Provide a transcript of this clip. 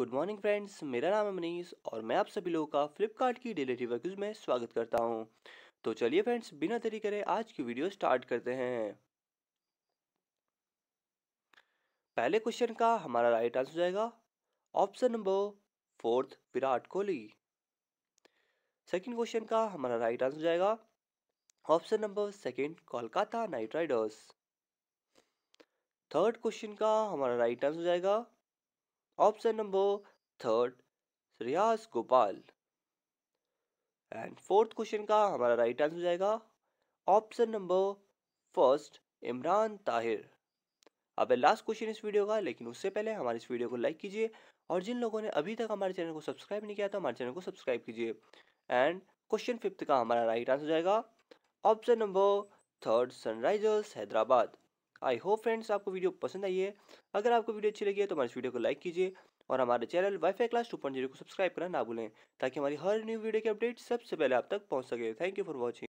good morning friends मेरा नाम है मनीष और मैं आप सभी लोगों का फ्लिपकार्ट की डेली रिव्यूज में स्वागत करता हूं तो चलिए फ्रेंड्स बिना देरी करे आज की वीडियो स्टार्ट करते हैं पहले क्वेश्चन का हमारा राइट आंसर जाएगा option number fourth Virat Kohli second question का हमारा राइट आंसर जाएगा option number second Kolkata Knight Riders third question का हमारा राइट आंसर जाएगा option number third Riyaz Gopal and fourth question का हमारा राइट आंसर हो जाएगा option number first Imran Tahir अब लास्ट क्वेश्चन इस वीडियो का लेकिन उससे पहले हमारे इस वीडियो को लाइक कीजिए और जिन लोगों ने अभी तक हमारे चैनल को सब्सक्राइब नहीं किया तो हमारे चैनल को सब्सक्राइब कीजिए एंड क्वेश्चन फिफ्थ का हमारा राइट आंसर हो जाएगा option number third Sunrisers Hyderabad I hope friends आपको वीडियो पसंद आई है अगर आपको वीडियो अच्छी लगी है तो हमारे वीडियो को लाइक कीजिए और हमारे channel WiFi class two point zero को सब्सक्राइब करना ना भूलें ताकि हमारी हर न्यू वीडियो की अपडेट सबसे पहले आप तक पहुँच सके थैंक यू फॉर वॉचिंग